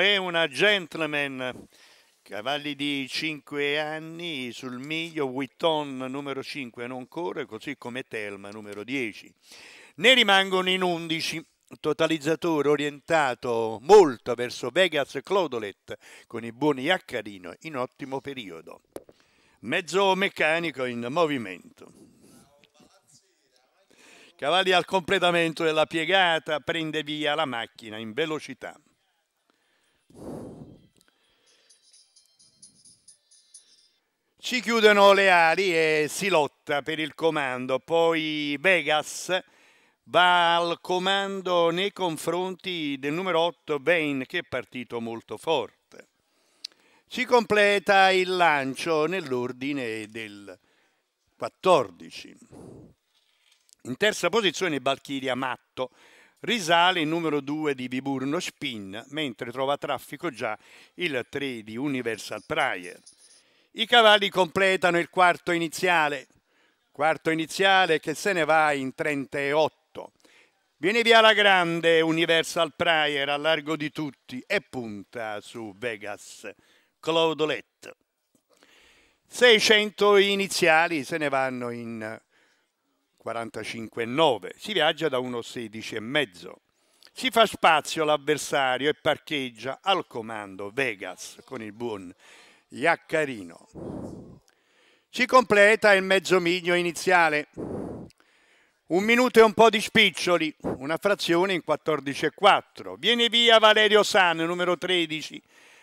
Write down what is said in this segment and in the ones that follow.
è una gentleman. Cavalli di 5 anni sul miglio, Witton numero 5 non corre, così come Telma numero 10. Ne rimangono in 11. Totalizzatore orientato molto verso Vegas Clodolet con i buoni Iaccarino in ottimo periodo. Mezzo meccanico in movimento. Cavalli al completamento della piegata, prende via la macchina in velocità. Ci chiudono le ali e si lotta per il comando, poi Vegas va al comando nei confronti del numero 8 Bain che è partito molto forte. Si completa il lancio nell'ordine del 14. In terza posizione Balchiria Matto, risale il numero 2 di Viburno Spin, mentre trova traffico già il 3 di Universal Prayer. I cavalli completano il quarto iniziale, quarto iniziale che se ne va in 38. Viene via la grande Universal Prayer a largo di tutti e punta su Vegas. Claudolet. 600 iniziali se ne vanno in 45,9. Si viaggia da 1,16 e mezzo. Si fa spazio l'avversario e parcheggia al comando Vegas con il buon Iaccarino. Ci completa il mezzo miglio iniziale. Un minuto e un po' di spiccioli, una frazione in 14,4. Viene via Valerio San, numero 13,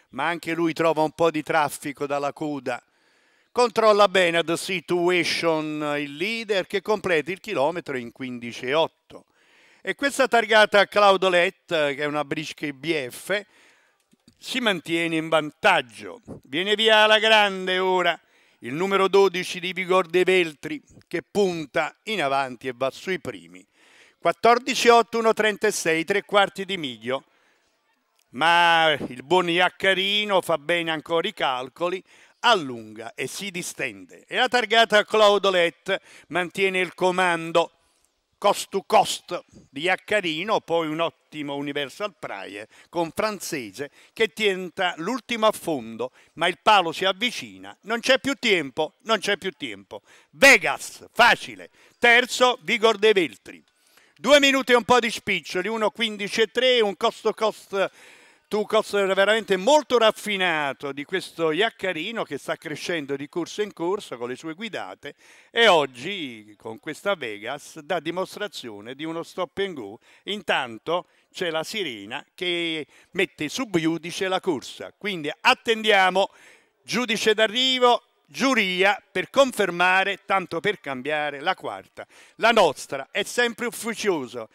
ma anche lui trova un po' di traffico dalla coda. Controlla bene ad Situation, il leader, che completa il chilometro in 15,8. E questa targata a Claudolet, che è una brische BF, si mantiene in vantaggio. Viene via alla grande ora il numero 12 di Vigor De Veltri che punta in avanti e va sui primi. 14-8, 1-36, tre quarti di miglio. Ma il buon Iaccarino fa bene ancora i calcoli, allunga e si distende. E la targata Claudolet mantiene il comando cost to cost di Iaccarino, poi un ottimo Universal Praie con Francese che tenta l'ultimo affondo, ma il palo si avvicina, non c'è più tempo, non c'è più tempo. Vegas, facile, terzo Vigor De Veltri. Due minuti e un po' di spiccioli, 1.15 e 3, un costo cost, -cost tu Tuchels era veramente molto raffinato di questo Iaccarino che sta crescendo di corso in corso con le sue guidate e oggi con questa Vegas dà dimostrazione di uno stop and go. Intanto c'è la sirena che mette sub giudice la corsa, quindi attendiamo giudice d'arrivo giuria per confermare, tanto per cambiare, la quarta. La nostra è sempre ufficiosa,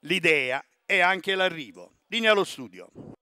l'idea è anche l'arrivo. Linea allo studio.